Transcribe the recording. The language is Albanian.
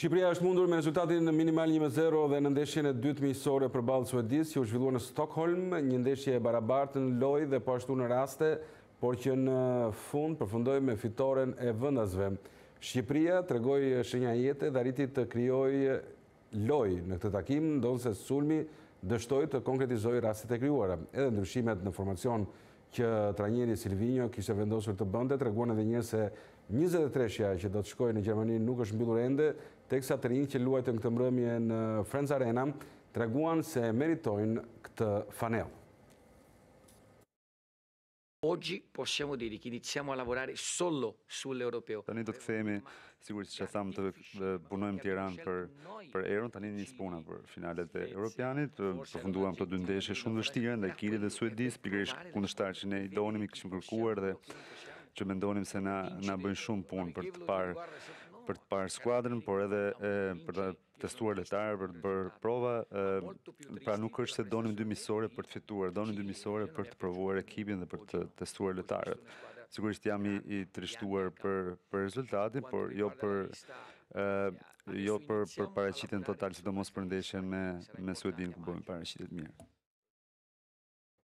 Shqipëria është mundur me rezultatin në minimal 1-0 dhe në ndeshjen e dytë të misore për balë Suedis, që u zhvillua në Stockholm, një ndeshje e barabartë në loj dhe po ashtu në raste, por që në fund përfundoj me fitoren e vëndazve. Shqipëria të regoj shënja jetë dhe arriti të kryoj loj në këtë takim, ndonë se sulmi dështoj të konkretizoj rastet e kryuara. Edhe ndryshimet në formacion që trajneri Silvino kishte vendosur të bënte, treguan edhe njëse 23 shja që do të shkojë në Gjermani nuk është mbyllur ende, teksa të rinjë që luajnë këtë mbrëmje në Friends Arena treguan se meritojnë këtë Faneu Oggi possiamo dire che iniziamo a lavorare solo sull'Europeo. Tani do të themi, sigur që thamë të punojmë Tiran për, për erën, tani një puna për finalet e Europianit, përfunduam të dëndeshe shumë vështira dhe Kiri dhe Suedis, pikërisht kundështarë që ne i donim, i këshim kërkuar dhe që mendonim se na, na bën shumë punë për të parë për të parë skuadrën, por edhe për të testuar letarë, për të bërë prova, pra nuk është se donim dy misore për të fituar, donim dy misore për të provuar ekipin dhe për të testuar lëtarët. Sigurisht jam i, i trishtuar për, për rezultatin, por jo për ë jo për, për paraqitjen total, sidomos për ndeshjen me me Suedin ku bëmë paraqitje të mirë.